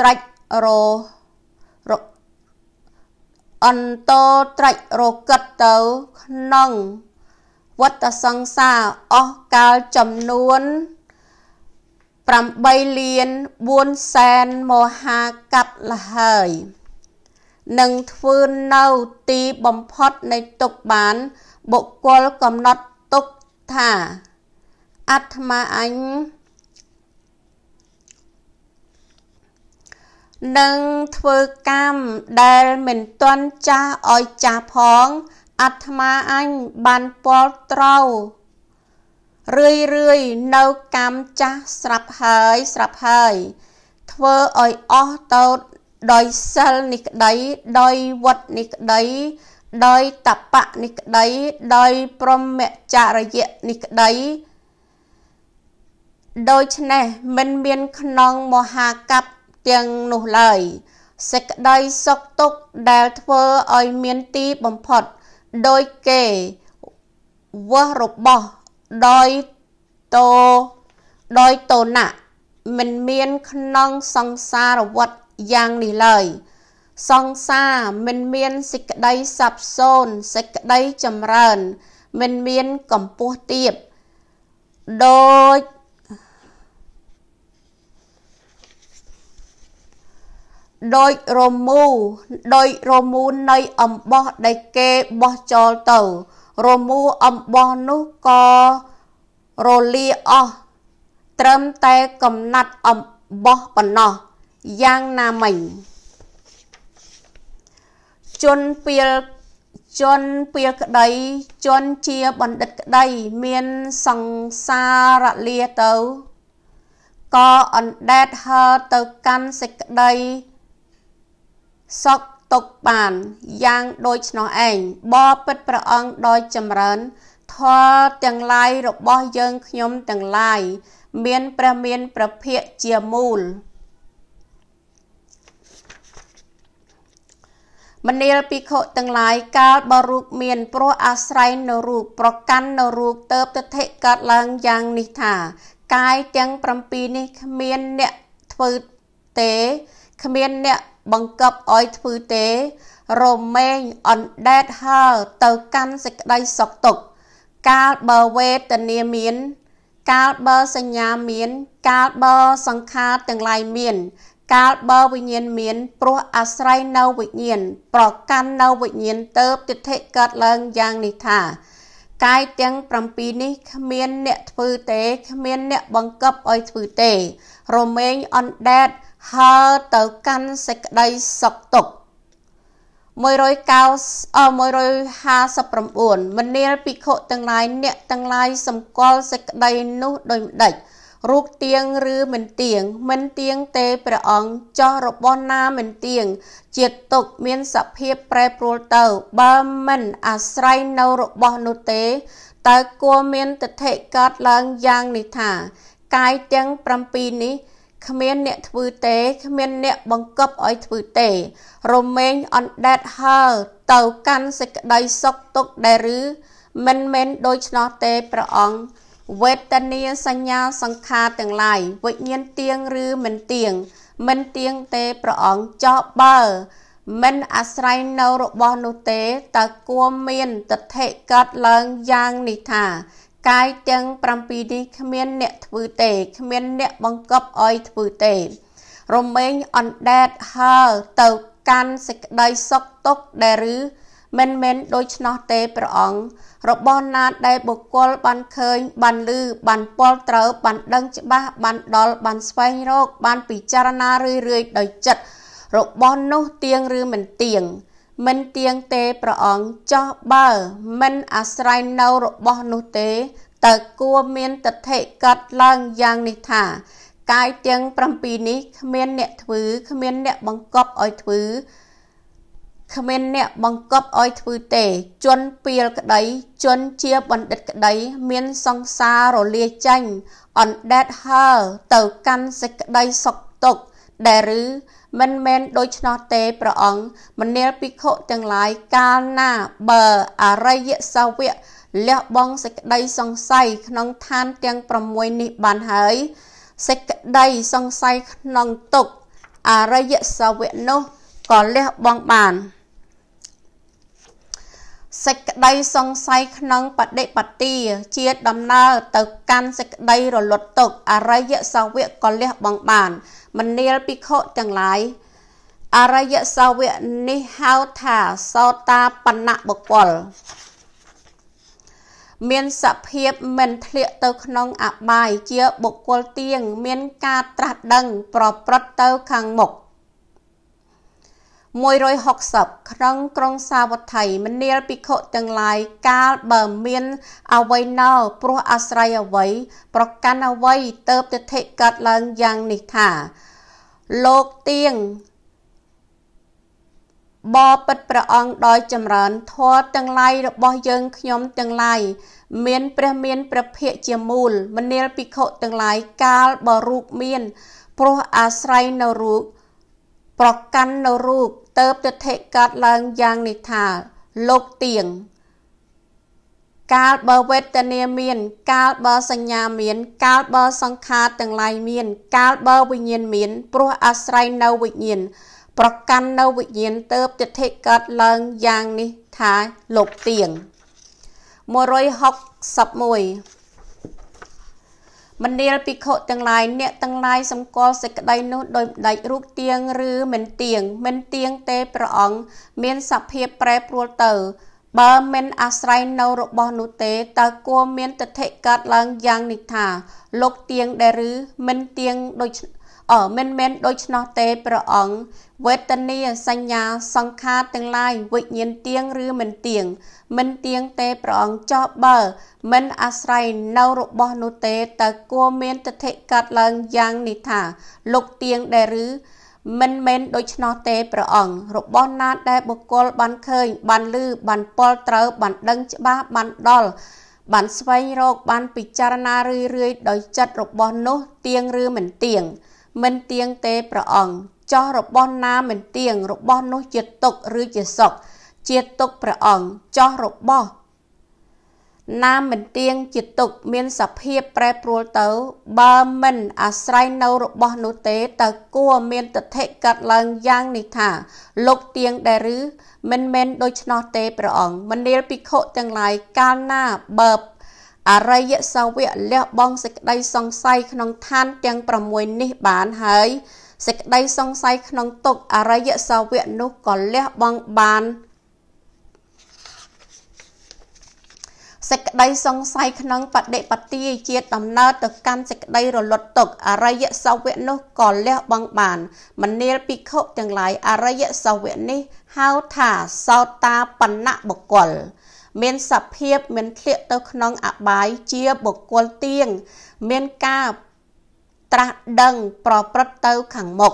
ត្រាច់រអន្តរត្រាច់រកិតទៅក្នុងវត្តសង្សារអស់កាលចំនួន8លាន4សែនមហាកັບលហើយនឹងធ្វើនៅទីបំផុតនៃទុកបាន បុគ្គលកំណត់ទុកថា អត្មាអញនឹងធ្វើកម្មដែលមិនតន់ចាស់ឲ្យចាស់ផងអត្មាអញបានពលត្រូវរឿយរឿយនៅកម្មចាស់ស្រាប់ហើយស្រាប់ហើយ ធ្វើឲ្យអស់តោតដោយសិលនេះក្តីដោយវត្តនេះក្តីដោយតបៈនេះក្តីដោយព្រមចរយៈនេះក្តីដូច្នេះមិនមានក្នុងមហាកัปទាំងនោះឡើយសេចក្តីសុខទុក្ខដែលធ្វើឲ្យមានទីបំផុត ដោយគេវោះរបស់ដោយតោដោយតោណៈមិនមានក្នុងសង្សារវដ្តយ៉ាងនេះឡើយសង្សារមិនមានសេចក្តីសាប់សូនសេចក្តីចម្រើន មិនមានកម្ពស់ទៀបដូចដោយរមូដោយរមូនៃអំបោះដែលគេបោះចោលទៅ រមូអំបោះនោះក៏រលាអស់ត្រឹមតែកំណាត់អំបោះប៉ុណ្ណោះយ៉ាងណាមិញជនពីលជនពីលក្តីជនជាបណ្ឌិតក្តីមានសង្សារលាទៅក៏អណ្ដែតហើទៅកាន់សេចក្តីសក់ទុកបានយ៉ាងដូច្នោះឯងបបិទ្ធព្រះអង្គដោយចម្រើនធម៌ទាំងឡាយរបស់យើងខ្ញុំទាំងឡាយ មានព្រះមានប្រភិយជាមូលមនាលភិក្ខុទាំងឡាយកាលបរូបមានព្រោះអាស្រ័យនៅរូបប្រកាន់នៅរូបទៅទិដ្ឋិកើតឡើងយ៉ាងនេះថាកាយទាំង7នេះគ្មានអ្នកធ្វើទេគ្មានអ្នកបង្កប់ឲ្យធ្វើទេ រមែងអណ្ដែតហើ ទៅកាន់សេចក្តីសុខទុក្ខកាលបើវេទនាមាន កាលបើសញ្ញាមានកាលបើសង្ខារទាំងឡាយមានកាលបើវិញ្ញាណមានព្រោះអាស្រ័យនៅវិញ្ញាណប្រកាន់នៅវិញ្ញាណទៅទិដ្ឋិកើតឡើងយ៉ាងនេះថា កាយទាំង7នេះគ្មានអ្នកធ្វើទេគ្មានអ្នកបង្កប់ឲ្យធ្វើទេ រមែងអណ្ដែតហើទៅកាន់សេចក្តីសុខទុក្ខ159មនាលភិក្ខុទាំងឡាយអ្នកទាំងឡាយសម្គាល់សេចក្តីនោះដូចម្ដេចរូបទៀងឬមិនទៀងមិនទៀងទេព្រះអង្គចោះរបស់ណាមិនទៀងជាតិទុកមានសភាពប្រែប្រួលទៅ បើមិនអាស្រ័យនៅរបស់នោះទេតើគួរមានទិដ្ឋិកើតឡើងយ៉ាងនេះថាកាយទាំង7នេះគ្មានអ្នកធ្វើទេគ្មានអ្នកបង្កប់ឲ្យធ្វើទេ រមែងអណ្ដែតហើទៅកាន់សេចក្តីសុខទុក្ខដែរឬមិនមែនដូច្នោះទេព្រះអង្គវេទនាសញ្ញាសង្ខារទាំងឡាយវិញ្ញាណទៀងឬមិនទៀងមិនទៀងទេប្រអងចោបើ មិនអាស្រ័យនៅរបស់នោះទេតើគួរមានតថេកើតឡើងយ៉ាងនេះថាកាយទាំង7នេះគ្មាន អ្នកធ្វើទេគ្មានអ្នកបង្កប់ឲ្យធ្វើទេរមែងអណ្ដែតហើទៅកាន់សេចក្តីសុខទុក្ខដែលឬមិនមែនដូច្នោះទេព្រះអង្គរបស់ណាដែលបុគ្គលបានឃើញបានឮបានពលត្រូវ បានដឹងច្បាស់បានដល់បានស្វែងរកបានពិចារណារឿយរឿយដោយចិត្តរបស់នោះទៀងឬមិនទៀងមិនទៀងទេព្រះអង្គចោះបើ មិនអាស្រ័យនៅរបស់នោះទេតើគួរមានតថេកតឡើងយ៉ាងនេះថា កាយទាំង7នេះគ្មានអ្នកធ្វើគ្មានអ្នកបង្កប់ឲ្យធ្វើគ្មានអ្នកបង្កប់ឲ្យធ្វើទេ ជន់ពៀលក្តីជន់ជាបណ្ឌិតក្តីមានសង្សាររលាចាញ់អណ្ដែតហើ ទៅកាន់សេចក្តីសុខទុក្ខដែលឬមិនមែនដូច្នោះទេព្រះអង្គមនាលភិក្ខុទាំងឡាយកាលណាបើអរិយសាវកលះបង់សេចក្តីសង្ស័យក្នុងឋានទាំង6នេះបានហើយសេចក្តីសង្ស័យក្នុងទុក្ខអរិយសាវកនោះក៏លះបង់បានសេចក្តីសង្ស័យក្នុងបដិបទាជាដំណើរទៅកាន់សេចក្តីរលត់ទុកអរិយសាវកក៏លះបង់បានមនាលភិក្ខុទាំងឡាយអរិយសាវកនេះហៅថាសោតាបណៈបុគ្គលមានសភាពមិនធ្លាក់ទៅក្នុងអបាយជាបុគ្គលទៀងមានការត្រាស់ដឹងប្រព្រឹត្តទៅខាងមុខ160ក្នុងក្រុងសាវត្ថីមនាលភិក្ខុទាំងឡាយកាលបើមាន អវ័យនៅព្រោះអាស្រ័យអវ័យប្រកាន់អវ័យទៅទិដ្ឋិកាត់ឡើងយ៉ាងនេះថា លោកទៀងបបិទ្ធព្រះអង្គដោយចម្រើនធម៌ទាំងឡាយរបស់យើងខ្ញុំទាំងឡាយមានព្រះមានព្រះភិក្ខជាមូលមនាលភិក្ខុទាំងឡាយកាលបើរូបមានព្រោះអាស្រ័យនៅរូប ប្រកាន់នៅរូបទៅទិដ្ឋិកើតឡើងយ៉ាងនេះថាលោកទៀងកាលបើវេទនាមានកាលបើសញ្ញាមានកាលបើសង្ខារទាំងឡាយមានកាលបើវិញ្ញាណមានព្រោះអាស្រ័យនៅវិញ្ញាណប្រកាន់នៅវិញ្ញាណទៅទិដ្ឋិកើតឡើងយ៉ាងនេះថាលោកទៀង161មនាលភិក្ខុទាំងឡាយអ្នកទាំងឡាយសម្គាល់សេចក្តីនោះដោយដាច់រូបទៀងឬមិនទៀងមិនទៀងទេព្រះអង្គមានសភាពប្រែប្រួលទៅបើមិនអាស្រ័យនៅរបស់នោះទេតើគួរមានទិដ្ឋិកើតឡើងយ៉ាងនេះថាលោកទៀងដែរឬមិនទៀងដូចអើមិនមែនដូច្នោះទេព្រះអង្គវេទនាសញ្ញាសង្ខារទាំងឡាយវិញ្ញាណទៀងឬមិនទៀងមិនទៀងទេព្រះអង្គចោះបើមិនអាស្រ័យនៅរបស់នោះទេតើគួរមានទិដ្ឋិកាត់ឡើងយ៉ាងនេះថា លោកទៀងដែរឬមិនមែនដូច្នោះទេព្រះអង្គរបស់ណា ដែលបុគ្គលបានឃើញបានឮបានពលត្រូវ បានដឹងច្បាស់បានដល់បានស្វែងរកបានពិចារណារឿយៗដោយចិត្តរបស់នោះទៀងឬមិនទៀងមិនទៀងទេព្រះអង្គចោះរបស់ណាមិនទៀងរបស់នោះជាទុកឬជាសុខជាទុកព្រះអង្គចោះរបស់ណាមិនទៀងជាទុកមានសភាពប្រែប្រួលទៅ បើមិនអាស្រ័យនៅរបស់នោះទេតើគួរមានទិដ្ឋិកាត់ឡើងយ៉ាងនេះថា លោកទៀងដែរឬ មិនមែនដូច្នោះទេព្រះអង្គមនាលភិក្ខុទាំងឡាយកាលណាបើអរិយសាវកលះបង់សេចក្តីសង្ស័យក្នុងឋានទាំង6នេះបានហើយសេចក្តីសង្ស័យក្នុងទុក អរិយសាវកនោះក៏លះបង់បានសេចក្តីសង្ស័យក្នុងបដិបទាជាដំណើរទៅកាន់សេចក្តីរលត់ទុក អរិយសាវកនោះក៏លះបង់បានមនាលភិក្ខុទាំងឡាយអរិយសាវកនេះហៅថាសោតាបណ្ណបុគ្គលមានសភាពមានធ្លាក់ទៅក្នុងអបាយជាបុគ្គលទៀងមានការត្រាស់ដឹង ប្រព្រឹត្តទៅខាងមុខ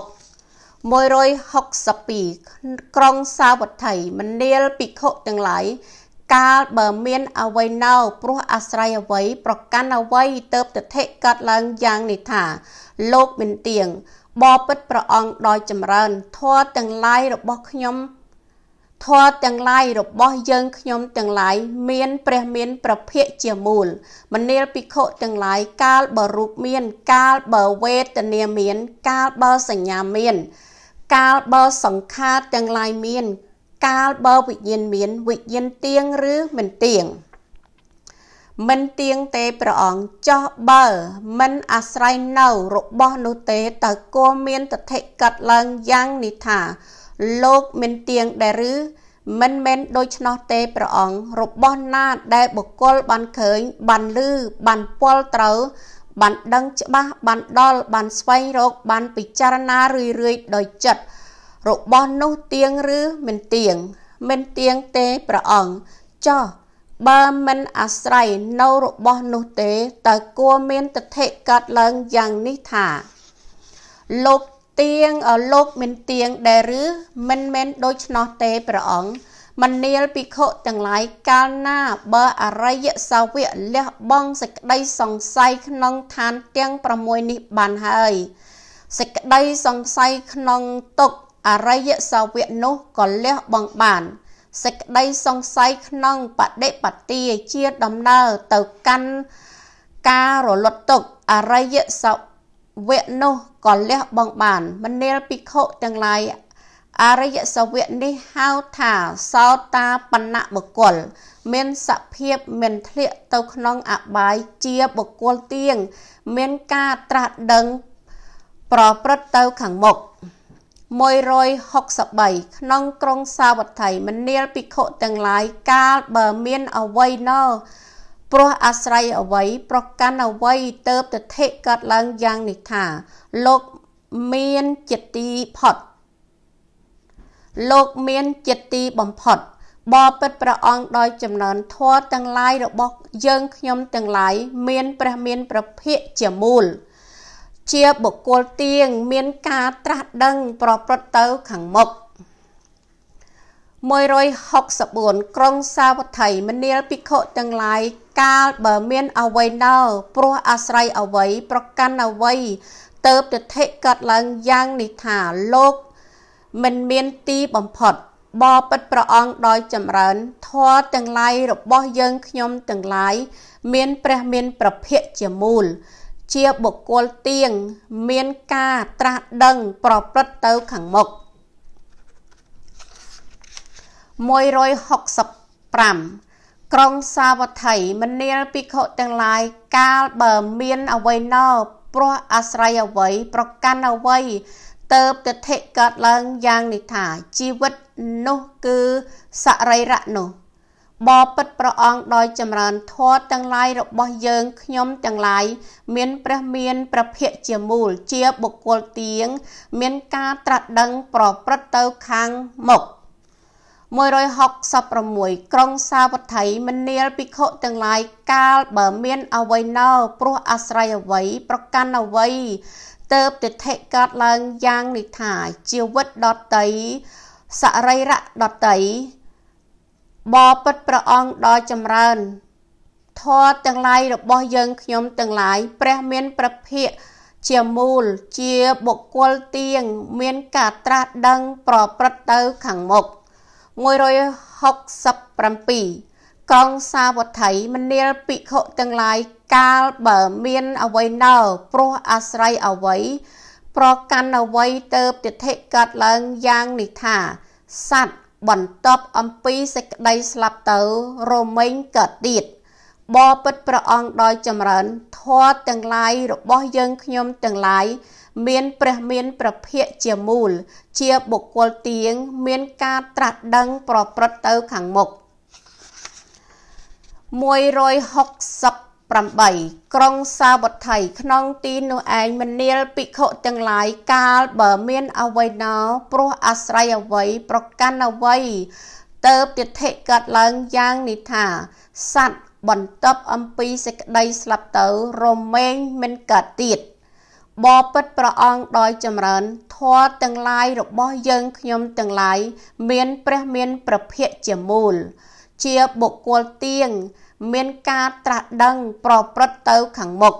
162ក្រុងសាវត្ថីមនាលភិក្ខុទាំងឡាយកាលបើមានអវ័យណៅព្រោះអាស្រ័យអវ័យប្រកាន់អវ័យទៅទិដ្ឋិកាត់ឡើងយ៉ាងនេះថា លោកមិនទៀងបបិទ្ធព្រះអង្គដោយចម្រើនធម៌ទាំងឡាយរបស់ខ្ញុំធម៌ទាំងឡាយរបស់យើងខ្ញុំទាំងឡាយមានព្រះមានប្រភិយជាមូលមនាលភិក្ខុទាំងឡាយកាលបើរូបមានកាលបើវេទនាមានកាលបើសញ្ញាមានកាលបើសង្ខារទាំងឡាយមានកាលបើវិញ្ញាណមានវិញ្ញាណទៀងឬមិនទៀងមិនទៀងទេព្រះអង្គចោះបើ មិនអាស្រ័យនៅរបស់នោះទេតើគួរមានតថេកកាត់ឡើងយ៉ាងនេះថាលោកមិនទៀងដែរឬមិនមែនដូច្នោះទេព្រះអង្គរបស់ណាដែលបុគ្គលបានឃើញ បានឮបានពលត្រូវ បានដឹងច្បាស់បានដល់បានស្វែងរកបានពិចារណារឿយរឿយដោយចិត្តរបស់នោះទៀងឬមិនទៀងមិនទៀងទេព្រះអង្គចោះបើមិនអាស្រ័យនៅរបស់នោះទេតើគួរមានទិដ្ឋិកើតឡើងយ៉ាងនេះថាលោកទៀងលោកមានទៀងដែរឬមិនមែនដូច្នោះទេព្រះអង្គមនាលភិក្ខុទាំងឡាយកាលណា បើអរិយសាវកលះបង់សេចក្តីសង្ស័យក្នុងឋានទាំង6នេះបានហើយសេចក្តីសង្ស័យក្នុងទុកអរិយសាវកនោះក៏លះបង់បានសេចក្តីសង្ស័យក្នុងបដិបត្តិជាដំណើរទៅកាន់ការរលត់ទុកអរិយសាវវៈនោះក៏លះបង់បានមនាលភិក្ខុទាំងឡាយអរិយសវៈនេះហៅថាសោតាបណៈបុគ្គលមានសភាពមានធ្លាក់ទៅក្នុងអបាយជាបុគ្គលទៀងមានការត្រាស់ដឹង ប្រព្រឹត្តទៅខាងមុខ163ក្នុងក្រុងសាវត្ថីមនាលភិក្ខុទាំងឡាយកាលបើមានអវ័យណោព្រោះអាស្រ័យអ្វីប្រកាន់អ្វីទៅទិដ្ឋិកើតឡើងយ៉ាងនេះថា លោកមានចិត្តទីផុតលោកមានចិត្តទីបំផុតបបិទ្ធព្រះអង្គដោយចំណន់ធម៌ទាំងឡាយរបស់យើងខ្ញុំទាំងឡាយមានព្រះមានប្រភិកជាមូលជាបុគ្គលទៀងមាន ការត្រាស់ដឹង ប្រព្រឹត្តទៅខាងមុខ164ក្រុងសាវត្ថីមនាលភិក្ខុទាំងឡាយកាលបើមានអវ័យនៅព្រោះអាស្រ័យអវ័យប្រកាន់អវ័យតើបទិដ្ឋិកាត់ឡើងយ៉ាងនេះថាលោក មិនមានទីបំផុតបបិទ្ធព្រះអង្គដោយចម្រើនធម៌ទាំងឡាយរបស់យើងខ្ញុំទាំងឡាយមានព្រះមាន ប្រភៈជាមូលជាបុគ្គលទៀងមានការត្រាស់ដឹងប្រព្រឹត្តទៅខាងមុខ165ក្រុងសាវត្ថីមនាលភិក្ខុទាំងឡាយកាលបើមានអវ័យណោព្រោះអាស្រ័យអវ័យប្រកាន់អវ័យតើបទិដ្ឋិកើតឡើងយ៉ាងនេះថាជីវិតនោះគឺសរីរៈនោះបបិទ្ធព្រះអង្គដោយចម្រើនធម៌ទាំងឡាយរបស់យើងខ្ញុំទាំងឡាយមានព្រះមានព្រះភិក្ខជាមូលជាបុគ្គលទៀងមានការត្រាស់ដឹងប្រព្រឹត្តទៅខាងមុខ166ក្រុងសាវត្ថីមនាលភិក្ខុទាំងឡាយកាលបើមានអវ័យណោព្រោះអាស្រ័យអវ័យប្រកាន់អវ័យទៅទិដ្ឋិកើតឡើងយ៉ាងនេះថាជីវិតដតីសរីរៈដតីបបិទ្ធព្រះអង្គដ៏ចម្រើនធម៌ទាំងឡាយរបស់យើងខ្ញុំទាំងឡាយព្រះមាន ប្រភពជាមូលជាបុគ្គលទៀងមានការត្រាស់ដឹងប្រព្រឹត្តទៅខាងមុខ167កងសាវត្ថីមនាលភិក្ខុទាំងឡាយកាលបើមានអវ័យនៅព្រោះអាស្រ័យអវ័យប្រកាន់អវ័យទៅទិដ្ឋិកាត់ឡើងយ៉ាងនេះថាសัตว์បន្ទប់អំពីសេចក្តីស្លាប់ទៅ រមែងកើតទៀតបបិទ្ធព្រះអង្គដោយចម្រើនធម៌ទាំងឡាយរបស់យើងខ្ញុំទាំងឡាយមានព្រះមាន ប្រភៈជាមូលជាបុគ្គលទៀងមានការត្រាស់ដឹង ប្រព្រឹត្តទៅខាងមុខ168ក្រុងសាវត្ថីក្នុងទីនោះឯងមនាលភិក្ខុទាំងឡាយកាលបើមានអវ័យណោព្រោះអាស្រ័យអវ័យប្រកាន់អវ័យទៅទិដ្ឋិកាត់ឡើងយ៉ាងនេះថាសัตว์បន្ទាប់អំពីសេចក្តីស្លាប់ទៅ រមែងមិនកើតទៀតបបិទ្ធព្រះអង្គដោយចម្រើនធម៌ទាំងឡាយរបស់យើងខ្ញុំទាំងឡាយមានព្រះមានប្រភពជាមូល ជាបុគ្គលទៀងមានការត្រាស់ដឹងប្រព្រឹត្តទៅខាងមុខ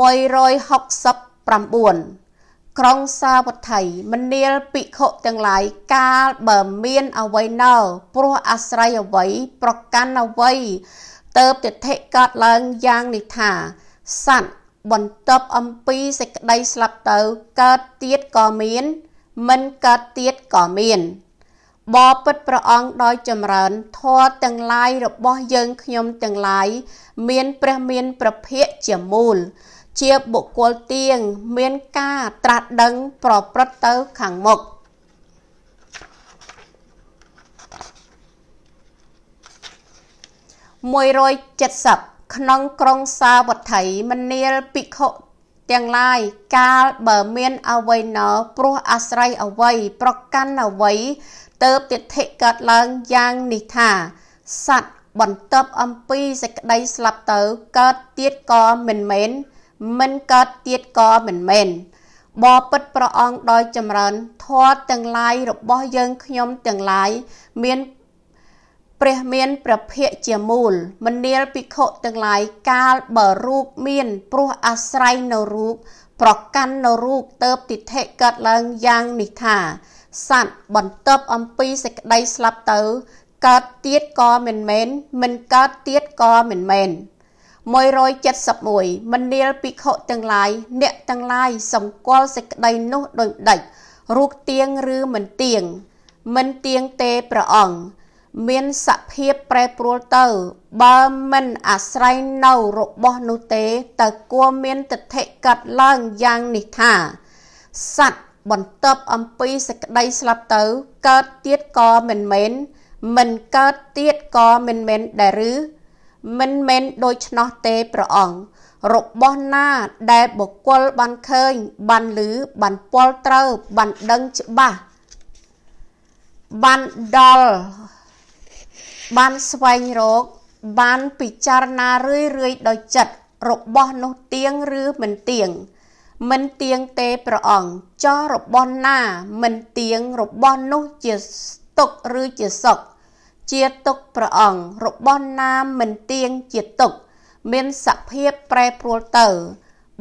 169ក្រុងសាវត្ថីមនាលភិក្ខុទាំងឡាយកាលបើមានអវ័យនៅ ព្រោះអាស្រ័យអវ័យប្រកាន់អវ័យតើបទិដ្ឋិកើតឡើងយ៉ាងនេះថាសត្វបន្ទាប់អំពីសេចក្តីស្លាប់ទៅ កើតទៀតក៏មាន មិនកើតទៀតក៏មានបបិទ្ធព្រះអង្គដោយចម្រើនធម៌ទាំងឡាយរបស់យើងខ្ញុំទាំងឡាយមានព្រះមានប្រភៈជាមូលជាបុគ្គលទៀងមានការត្រាស់ដឹង ប្រព្រឹត្តទៅខាងមុខ170ក្នុងក្រុងសាវត្ថីមនាលភិក្ខុទាំងឡាយកាលបើមានអវ័យណោព្រោះអាស្រ័យអវ័យប្រកាន់អវ័យទៅទិដ្ឋិកើតឡើងយ៉ាងនេះថាសัตว์បន្តប់អំពីសេចក្តីស្លាប់ទៅកើតទៀតក៏មិនមែនមិនកើតទៀតក៏មិនមែនបបិទ្ធព្រះអង្គដោយចម្រើនធម៌ទាំងឡាយរបស់យើងខ្ញុំទាំងឡាយមានព្រះមានព្រះភិក្ខជាមូលមនាលភិក្ខុទាំងឡាយកាលបើរូបមានព្រោះអាស្រ័យនៅរូបប្រកាន់នៅរូបតើបទិដ្ឋិកើតឡើងយ៉ាងនេះថាសัตว์បន្តប់អំពីសេចក្តីស្លាប់ទៅ កើតទៀតក៏មិនមែនមិនកើតទៀតក៏មិនមែន171មនាលភិក្ខុទាំងឡាយអ្នកទាំងឡាយសម្គាល់សេចក្តីនោះដោយដេចរូបទៀងឬមិនទៀងមិនទៀងទេព្រះអង្គមានសភាពប្រែប្រួលទៅ បើមិនអាស្រ័យនៅរបស់នោះទេតើគួរមានទិដ្ឋិកាត់ឡើងយ៉ាងនេះថាសัตว์បន្ទាប់អំពីសក្តីស្លាប់ទៅ កើតទៀតក៏មិនមែនមិនកើតទៀតក៏មិនមែនដែរឬមិនមែនដូច្នោះទេព្រះអង្គរបស់ណា ដែលបុគ្គលបានឃើញ បានឮបានពលត្រូវបានដឹងច្បាស់បានដល់បានស្វែងរកបានពិចារណារឿយរឿយដោយចិត្តរបស់នោះទៀងឬមិនទៀងមិនទៀងទេព្រះអង្គចោះរបស់ណាមិនទៀងរបស់នោះជាទុកឬជាសុខជាទុកព្រះអង្គរបស់ណាមិនទៀងជាទុកមានសភាពប្រែប្រួលទៅ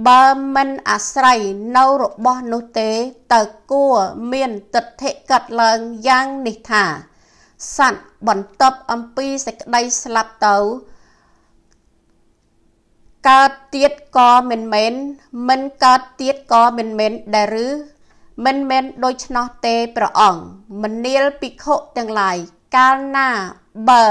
បើមិនអាស្រ័យនៅរបស់នោះទេតើគួរមានទិដ្ឋិកាត់ឡើងយ៉ាងនេះថាសัตว์បន្ទប់អំពីសេចក្តីស្លាប់ទៅកើតទៀតក៏មិនមែនមិនកើតទៀតក៏មិនមែនដែរឬមិនមែនដូច្នោះទេព្រះអង្គមនាលភិក្ខុទាំងឡាយកាលណាបើ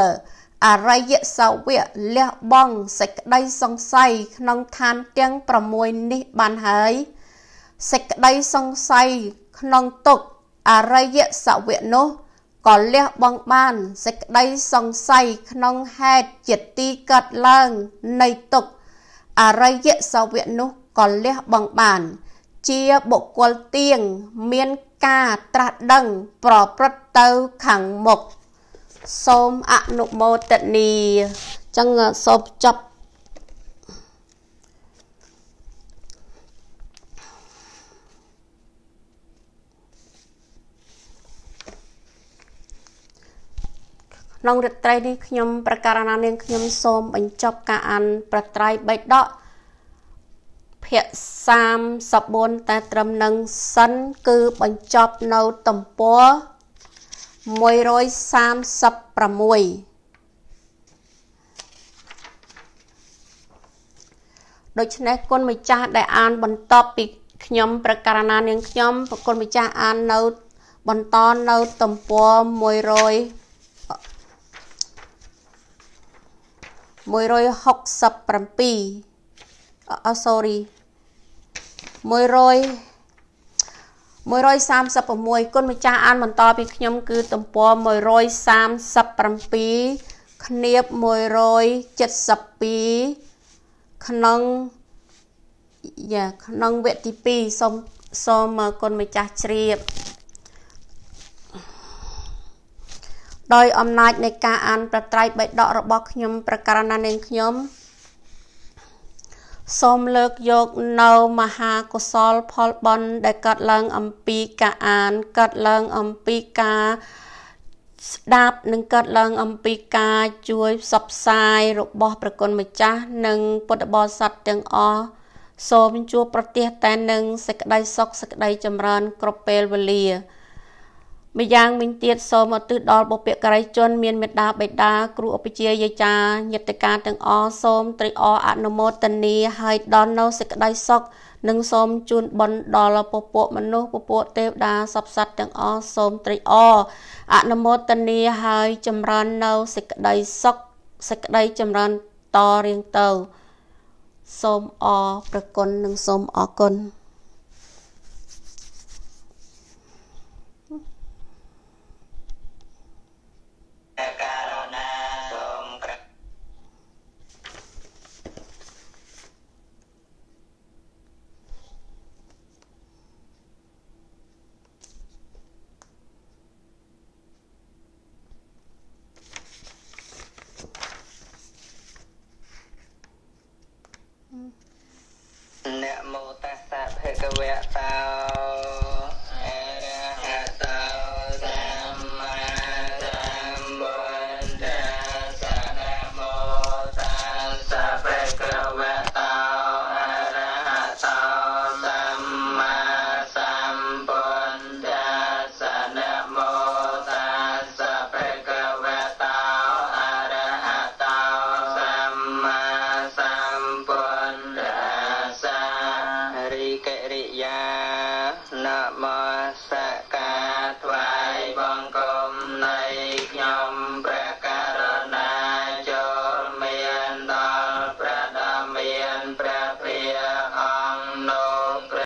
អរិយសោវៈលះបង់សេចក្តីសង្ស័យក្នុងឋានទាំង6នេះបានហើយសេចក្តីសង្ស័យក្នុងទុកអរិយសវៈនោះក៏លះបង់បានសេចក្តីសង្ស័យក្នុងហេតុជាទីកើតឡើងនៃទុក្ខអរិយសវៈនោះក៏លះបង់បាន ជាបុគ្គលទៀងមានការត្រាស់ដឹង ប្រព្រឹត្តទៅខាងមុខសូមអនុមោទនីចឹងសូមចប់ក្នុងរាត្រីនេះខ្ញុំប្រកាសណានាងខ្ញុំសូមបញ្ចប់ការអានប្រត្រៃបៃដកភាគ34តែត្រឹមនឹងសិនគឺបញ្ចប់នៅទំព័រ136ដូច្នេះគុណម្ចាស់ដែលអានបន្តពីខ្ញុំប្រការណានាងខ្ញុំគុណម្ចាស់អាននៅបន្តនៅទំព័រ100 167អូ sorry 100 136គុណម្ចាស់អាន បន្តពីខ្ញុំ គឺទំព័រ137គ្នាប172ក្នុងយ៉ាក្នុងវគ្គទី2សូមសូមគុណម្ចាស់ជ្រាបដោយអំណាចនៃការអានប្រត្រៃបិដករបស់ខ្ញុំប្រការណានាងខ្ញុំសូមលើកយកនៅមហាកុសលផលបន់ដែលកើតឡើងអំពីការអានកើតឡើងអំពីការស្ដាប់ និងកើតឡើងអំពីការជួយផ្សព្វផ្សាយរបស់ប្រគុណម្ចាស់និងពុទ្ធបរិស័ទទាំងអស់សូមជួបប្រទះតែនឹងសេចក្តីសុខសេចក្តីចម្រើនគ្រប់ពេលវេលាម្យ៉ាងវិញទៀតសូមឧទ្ទិសដល់បុព្វការីជនមានមេត្តាបិតាគ្រូឧបជាយាចាញាតិការទាំងអស់សូមត្រេកអរអនុមោទនាឲ្យដល់នូវសេចក្តីសុខនិងសូមជូនបុណ្យដល់ពពួកមនុស្សពពួកទេវតាសពសត្វទាំងអស់សូមត្រេកអរអនុមោទនាឲ្យចម្រើននៅសេចក្តីសុខសេចក្តីចម្រើនតរៀងទៅសូមអរប្រគុណនិងសូមអរគុណ